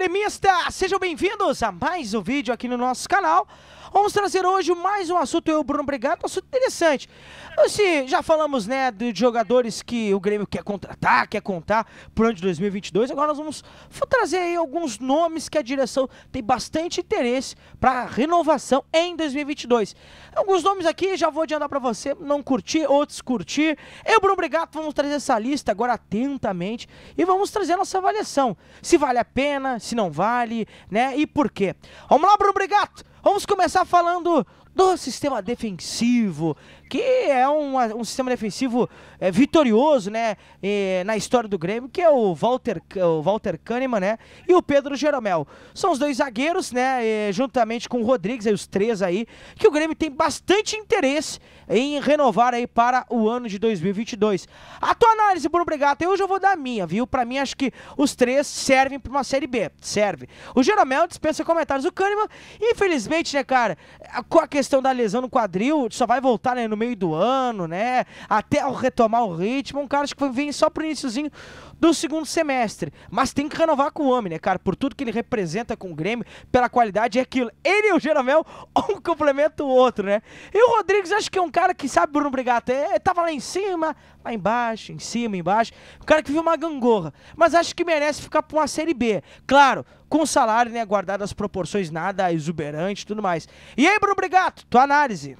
gremista! Sejam bem-vindos a mais um vídeo aqui no nosso canal. Vamos trazer hoje mais um assunto, eu, Bruno Brigato, um assunto interessante. Se assim, já falamos, né, de jogadores que o Grêmio quer contratar, quer contar pro ano de 2022, agora nós vamos trazer aí alguns nomes que a direção tem bastante interesse para renovação em 2022. Alguns nomes aqui, já vou adiantar para você, não curtir, outros curtir. Eu, Bruno Brigato vamos trazer essa lista agora atentamente e vamos trazer a nossa avaliação. Se vale a pena, se não vale, né? E por quê? Vamos lá, Bruno Brigato! Vamos começar falando do sistema defensivo, que é um, um sistema defensivo é, vitorioso, né, e, na história do Grêmio, que é o Walter, o Walter Kahneman, né, e o Pedro Jeromel. São os dois zagueiros, né, e, juntamente com o Rodrigues, aí, os três aí, que o Grêmio tem bastante interesse em renovar aí para o ano de 2022. A tua análise, Bruno Bregato, hoje eu vou dar a minha, viu? Para mim, acho que os três servem para uma Série B, serve. O Jeromel dispensa comentários. O Kahneman, infelizmente, né, cara, com a questão da lesão no quadril, só vai voltar né, no meio do ano, né? Até ao retomar o ritmo, um cara acho que vem só pro iníciozinho do segundo semestre. Mas tem que renovar com o homem, né, cara? Por tudo que ele representa com o Grêmio, pela qualidade, é aquilo. Ele e o Jeromel, um complementa o outro, né? E o Rodrigues, acho que é um cara que sabe, Bruno Brigato, é, é, tava lá em cima, lá embaixo, em cima, embaixo. Um cara que viu uma gangorra. Mas acho que merece ficar pra uma Série B. Claro, com salário, né, guardado as proporções, nada exuberante tudo mais. E aí, Bruno Brigato, tua análise?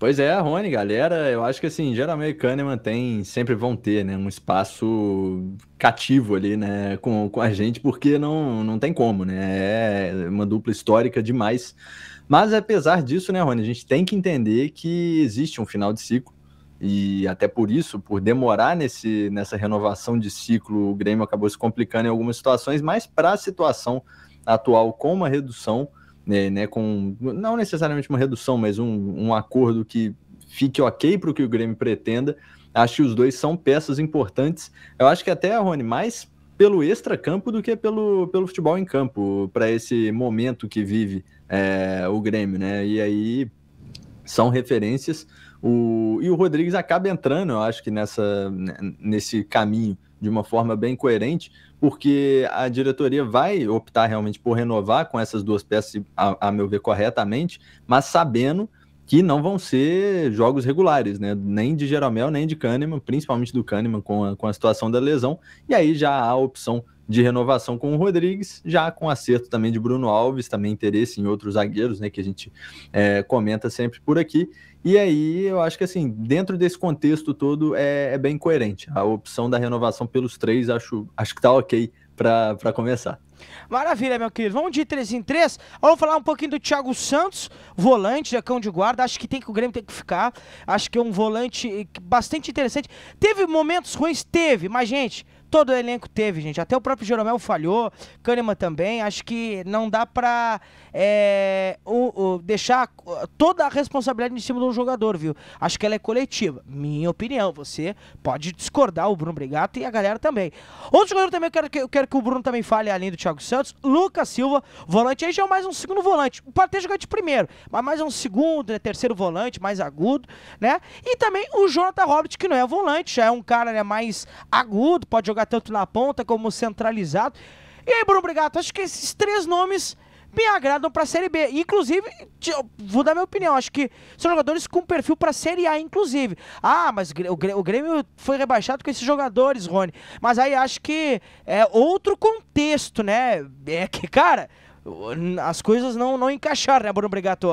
Pois é, Rony, galera, eu acho que assim, o Kahneman tem, sempre vão ter, né, um espaço cativo ali, né, com, com a gente, porque não, não tem como, né, é uma dupla histórica demais. Mas apesar disso, né, Rony, a gente tem que entender que existe um final de ciclo, e até por isso, por demorar nesse, nessa renovação de ciclo, o Grêmio acabou se complicando em algumas situações, mas para a situação atual com uma redução, é, né, com não necessariamente uma redução, mas um, um acordo que fique ok para o que o Grêmio pretenda. Acho que os dois são peças importantes. Eu acho que até, Rony, mais pelo extra-campo do que pelo, pelo futebol em campo, para esse momento que vive é, o Grêmio, né? E aí são referências. O, e o Rodrigues acaba entrando, eu acho que nessa, nesse caminho de uma forma bem coerente, porque a diretoria vai optar realmente por renovar com essas duas peças, a, a meu ver, corretamente, mas sabendo que não vão ser jogos regulares, né? Nem de Jeromel, nem de Kahneman, principalmente do Kahneman com a, com a situação da lesão. E aí já há a opção de renovação com o Rodrigues, já com acerto também de Bruno Alves, também interesse em outros zagueiros, né, que a gente é, comenta sempre por aqui. E aí eu acho que assim, dentro desse contexto todo é, é bem coerente. A opção da renovação pelos três acho, acho que tá ok para começar. Maravilha, meu querido. Vamos de três em três. Vamos falar um pouquinho do Thiago Santos, volante, jacão de guarda. Acho que tem que o Grêmio tem que ficar. Acho que é um volante eh, bastante interessante. Teve momentos ruins, teve, mas gente, todo o elenco teve, gente. Até o próprio Jeromel falhou, Kahneman também. Acho que não dá pra é, o, o, deixar toda a responsabilidade em cima de um jogador, viu? Acho que ela é coletiva. Minha opinião, você pode discordar, o Bruno Brigato e a galera também. Outro jogador também, eu quero que, eu quero que o Bruno também fale, além do Thiago Santos, Lucas Silva, volante. Aí já é mais um segundo volante. O Partey joga de primeiro, mas mais um segundo, né, terceiro volante, mais agudo, né? E também o Jonathan Robert, que não é volante, já é um cara né, mais agudo, pode jogar jogar tanto na ponta como centralizado. E aí, Bruno Brigato, acho que esses três nomes me agradam para a Série B. Inclusive, vou dar minha opinião, acho que são jogadores com perfil para a Série A, inclusive. Ah, mas o Grêmio foi rebaixado com esses jogadores, Rony. Mas aí acho que é outro contexto, né? É que, cara, as coisas não, não encaixaram, né, Bruno Brigato?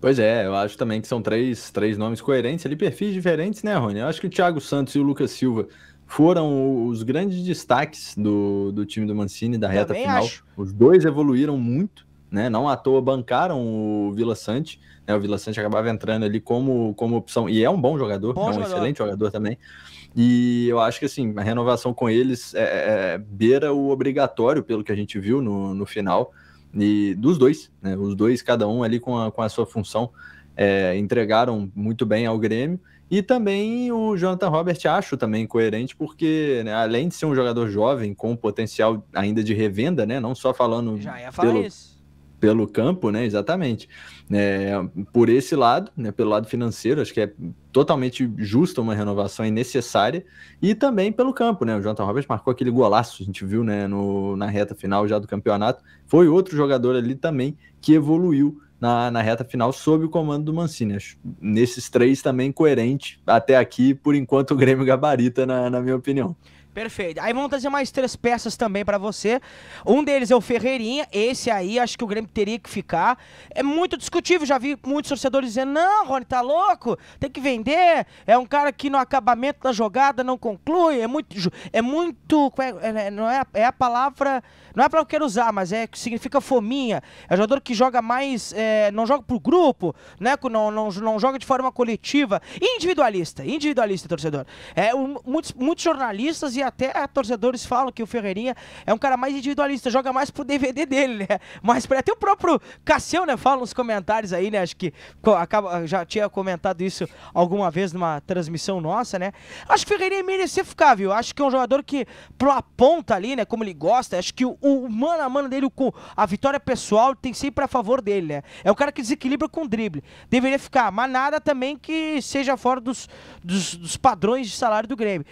Pois é, eu acho também que são três, três nomes coerentes ali, perfis diferentes, né, Rony? Eu acho que o Thiago Santos e o Lucas Silva foram os grandes destaques do, do time do Mancini da reta Também final. Acho. Os dois evoluíram muito, né? Não à toa bancaram o Vila Sante, né? O Vila Sante acabava entrando ali como, como opção, e é um bom jogador, bom é um jogador. excelente jogador também. E eu acho que assim, a renovação com eles é, é, é beira o obrigatório, pelo que a gente viu no, no final, e dos dois, né? Os dois, cada um ali com a, com a sua função, é, entregaram muito bem ao Grêmio. E também o Jonathan Robert acho também coerente, porque né, além de ser um jogador jovem com potencial ainda de revenda, né, não só falando pelo, pelo, campo, né, exatamente. É, por esse lado, né, pelo lado financeiro, acho que é totalmente justa uma renovação e é necessária, e também pelo campo, né? O Jonathan Roberts marcou aquele golaço, a gente viu, né, no, na reta final já do campeonato. Foi outro jogador ali também que evoluiu na, na reta final sob o comando do Mancini. Acho, nesses três também coerente até aqui, por enquanto o Grêmio gabarita, na, na minha opinião. Perfeito. Aí vamos trazer mais três peças também para você. Um deles é o Ferreirinha. Esse aí acho que o Grêmio teria que ficar. É muito discutível. Já vi muitos torcedores dizendo: não, Rony, tá louco? Tem que vender. É um cara que no acabamento da jogada não conclui. É muito. É muito é, é né, não é, é a palavra. Não é para eu quero usar, mas é que significa fominha. É um jogador que joga mais. É, não joga por grupo, né? Não, não, não joga de forma coletiva. Individualista. Individualista, torcedor. É, um, muitos, muitos jornalistas e até torcedores falam que o Ferreirinha é um cara mais individualista, joga mais pro DVD dele, né? Mas até o próprio Cassião, né? Fala nos comentários aí, né? Acho que acaba, já tinha comentado isso alguma vez numa transmissão nossa, né? Acho que o Ferreirinha merecia ficar, viu? Acho que é um jogador que, pro aponta ali, né? Como ele gosta, acho que o, o mano a mano dele com a vitória pessoal tem sempre a favor dele, né? É um cara que desequilibra com o drible. Deveria ficar, mas nada também que seja fora dos, dos, dos padrões de salário do Grêmio.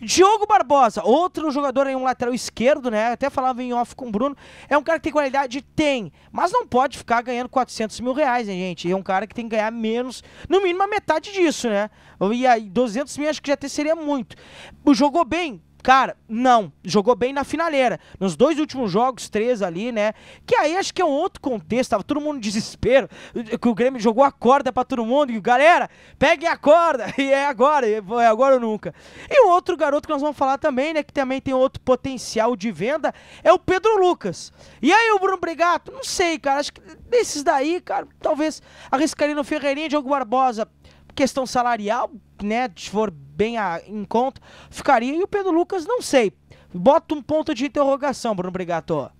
Diogo Barbosa, outro jogador em um lateral esquerdo, né? Até falava em off com o Bruno. É um cara que tem qualidade? Tem. Mas não pode ficar ganhando 400 mil reais, hein, gente? É um cara que tem que ganhar menos, no mínimo a metade disso, né? E aí, 200 mil acho que já até seria muito. Jogou bem? Cara, não. Jogou bem na finaleira. Nos dois últimos jogos, três ali, né? Que aí acho que é um outro contexto. Tava todo mundo em desespero. Que o Grêmio jogou a corda pra todo mundo. E, galera, peguem a corda. E é agora. É agora ou nunca. E o outro garoto que nós vamos falar também, né? Que também tem outro potencial de venda. É o Pedro Lucas. E aí o Bruno Brigato? Não sei, cara. Acho que desses daí, cara, talvez arriscaria no Ferreirinha, Diogo Barbosa questão salarial, né, se for bem a, em conta, ficaria. E o Pedro Lucas, não sei. Bota um ponto de interrogação, Bruno Brigator.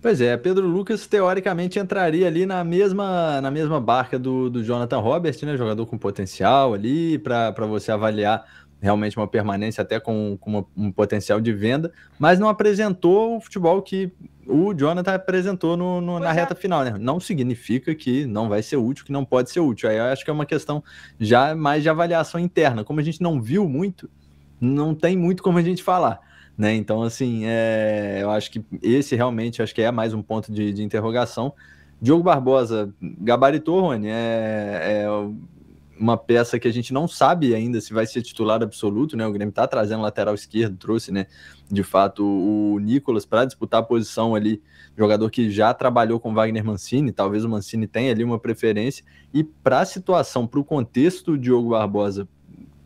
Pois é, Pedro Lucas teoricamente entraria ali na mesma, na mesma barca do, do Jonathan Roberts, né? Jogador com potencial ali, para você avaliar realmente uma permanência até com, com uma, um potencial de venda, mas não apresentou o futebol que o Jonathan apresentou no, no na é. reta final, né? Não significa que não vai ser útil, que não pode ser útil. Aí eu acho que é uma questão já mais de avaliação interna. Como a gente não viu muito, não tem muito como a gente falar. Né? Então, assim, é... eu acho que esse realmente acho que é mais um ponto de, de interrogação. Diogo Barbosa gabaritou, Rony. É, é, uma peça que a gente não sabe ainda se vai ser titular absoluto, né? O Grêmio está trazendo lateral esquerdo, trouxe, né? De fato, o Nicolas para disputar a posição ali, jogador que já trabalhou com Wagner Mancini, talvez o Mancini tenha ali uma preferência. E para a situação, para o contexto do Diogo Barbosa,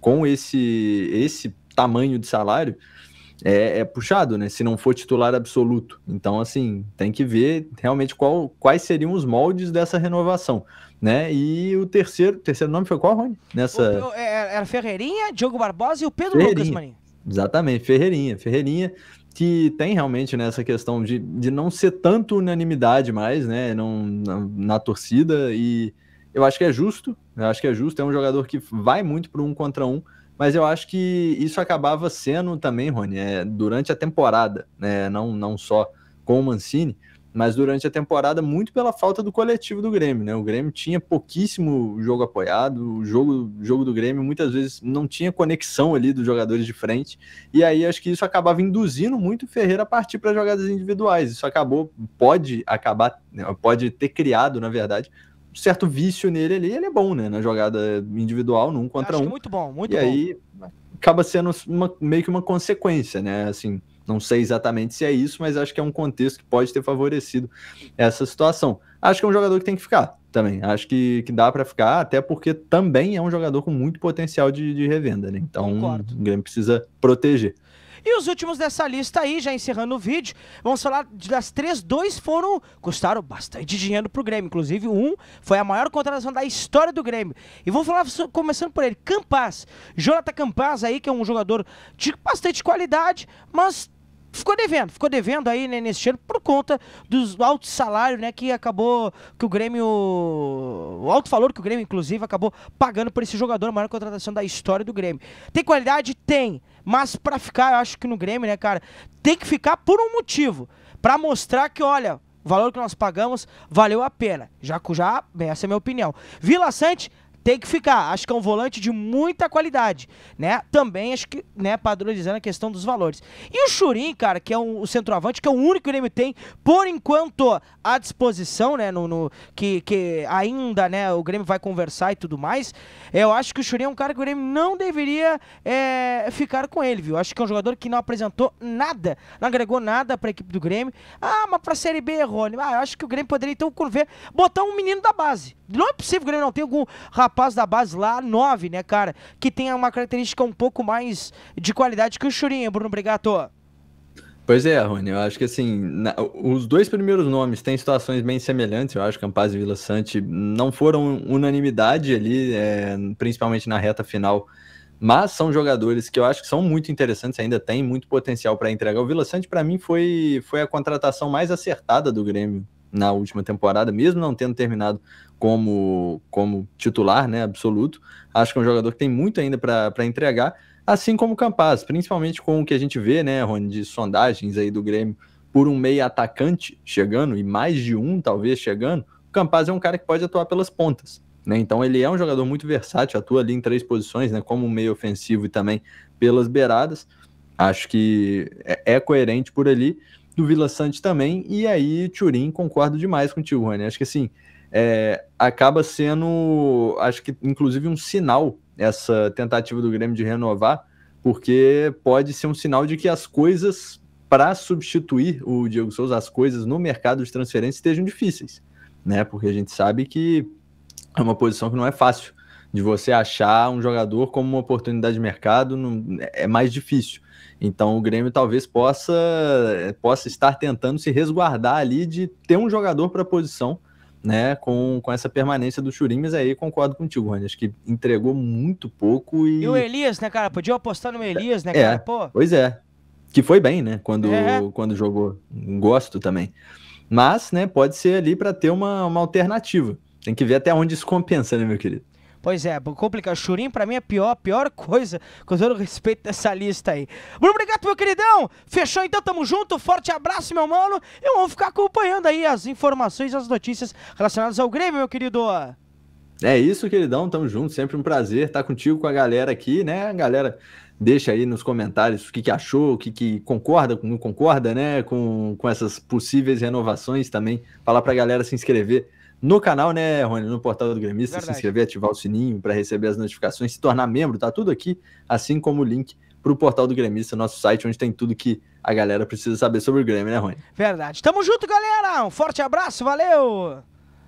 com esse, esse tamanho de salário, é, é, puxado, né? Se não for titular absoluto. Então, assim, tem que ver realmente qual, quais seriam os moldes dessa renovação, né? E o terceiro, terceiro nome foi qual, Rony? Nessa... O, é, era Ferreirinha, Diogo Barbosa e o Pedro Lucas, Maninho. Exatamente, Ferreirinha. Ferreirinha que tem realmente nessa né, questão de, de não ser tanto unanimidade mais, né? Não, na, na torcida e eu acho que é justo, eu acho que é justo. É um jogador que vai muito para um contra um, mas eu acho que isso acabava sendo também, Rony, é, durante a temporada, né? não, não só com o Mancini, mas durante a temporada, muito pela falta do coletivo do Grêmio. Né? O Grêmio tinha pouquíssimo jogo apoiado, o jogo, jogo do Grêmio muitas vezes não tinha conexão ali dos jogadores de frente, e aí acho que isso acabava induzindo muito o Ferreira a partir para jogadas individuais. Isso acabou, pode acabar, né, pode ter criado, na verdade, certo vício nele ali, ele é bom, né? Na jogada individual, num contra um. É muito bom, muito e bom. E aí acaba sendo uma, meio que uma consequência, né? Assim, não sei exatamente se é isso, mas acho que é um contexto que pode ter favorecido essa situação. Acho que é um jogador que tem que ficar também. Acho que, que dá para ficar, até porque também é um jogador com muito potencial de, de revenda, né? Então Concordo. o Grêmio precisa proteger. E os últimos dessa lista aí, já encerrando o vídeo, vamos falar das três, dois foram, custaram bastante dinheiro pro Grêmio, inclusive um foi a maior contratação da história do Grêmio. E vou falar começando por ele, Campas, Jonathan Campas aí, que é um jogador de bastante qualidade, mas ficou devendo, ficou devendo aí né, nesse ano por conta dos altos salários, né, que acabou que o Grêmio, o alto valor que o Grêmio inclusive acabou pagando por esse jogador, a maior contratação da história do Grêmio. Tem qualidade? Tem, mas para ficar, eu acho que no Grêmio, né, cara, tem que ficar por um motivo, para mostrar que, olha, o valor que nós pagamos valeu a pena. Já já, essa é a minha opinião. Vila Sante tem que ficar. Acho que é um volante de muita qualidade, né? Também acho que, né, padronizando a questão dos valores. E o Churin, cara, que é um, o centroavante, que é o único que o Grêmio tem, por enquanto, à disposição, né? No, no, que, que ainda, né, o Grêmio vai conversar e tudo mais. Eu acho que o Churin é um cara que o Grêmio não deveria é, ficar com ele, viu? Acho que é um jogador que não apresentou nada, não agregou nada pra equipe do Grêmio. Ah, mas pra Série B, Rony. Ah, eu acho que o Grêmio poderia, então, ver, botar um menino da base. Não é possível que ele não tenha algum rapaz da base lá, 9, né, cara? Que tenha uma característica um pouco mais de qualidade que o Churinho, Bruno Brigato. Pois é, Rony, eu acho que assim, na, os dois primeiros nomes têm situações bem semelhantes, eu acho que Campaz e Vila Sante não foram unanimidade ali, é, principalmente na reta final, mas são jogadores que eu acho que são muito interessantes, ainda tem muito potencial para entregar. O Vila Sante, para mim, foi, foi a contratação mais acertada do Grêmio na última temporada, mesmo não tendo terminado como, como titular né, absoluto. Acho que é um jogador que tem muito ainda para entregar, assim como o Campaz, principalmente com o que a gente vê, né, Rony, de sondagens aí do Grêmio por um meio atacante chegando, e mais de um talvez chegando. O Campaz é um cara que pode atuar pelas pontas. Né? Então ele é um jogador muito versátil, atua ali em três posições, né, como meio ofensivo e também pelas beiradas. Acho que é, é coerente por ali do Vila Sante também. E aí, Turim, concordo demais contigo, Rony. Acho que assim, é, acaba sendo, acho que inclusive um sinal essa tentativa do Grêmio de renovar, porque pode ser um sinal de que as coisas para substituir o Diego Souza, as coisas no mercado de transferência estejam difíceis, né? Porque a gente sabe que é uma posição que não é fácil de você achar um jogador como uma oportunidade de mercado não, é mais difícil. Então o Grêmio talvez possa, eh, possa estar tentando se resguardar ali de ter um jogador para a posição, né, com, com essa permanência do Churim, mas aí concordo contigo, Rony, acho que entregou muito pouco e... E o Elias, né, cara, podia apostar no Elias, né, é, cara, Pô. Pois é, que foi bem, né, quando, é. quando jogou, gosto também. Mas, né, pode ser ali para ter uma, uma alternativa. Tem que ver até onde isso compensa, né, meu querido? Pois é, complicado. Churim pra mim é a pior, pior coisa, com todo respeito dessa lista aí. Bruno, obrigado, meu queridão. Fechou então, tamo junto. Forte abraço, meu mano. E vamos ficar acompanhando aí as informações, as notícias relacionadas ao Grêmio, meu querido. É isso, queridão. Tamo junto. Sempre um prazer estar contigo, com a galera aqui, né? A galera deixa aí nos comentários o que, que achou, o que, que concorda, não concorda, né? Com, com essas possíveis renovações também. Falar pra galera se inscrever no canal, né, Rony? No portal do Gremista, Verdade. se inscrever, ativar o sininho para receber as notificações, se tornar membro, tá tudo aqui, assim como o link para o portal do Gremista, nosso site, onde tem tudo que a galera precisa saber sobre o Grêmio, né, Rony? Verdade. Tamo junto, galera! Um forte abraço, valeu!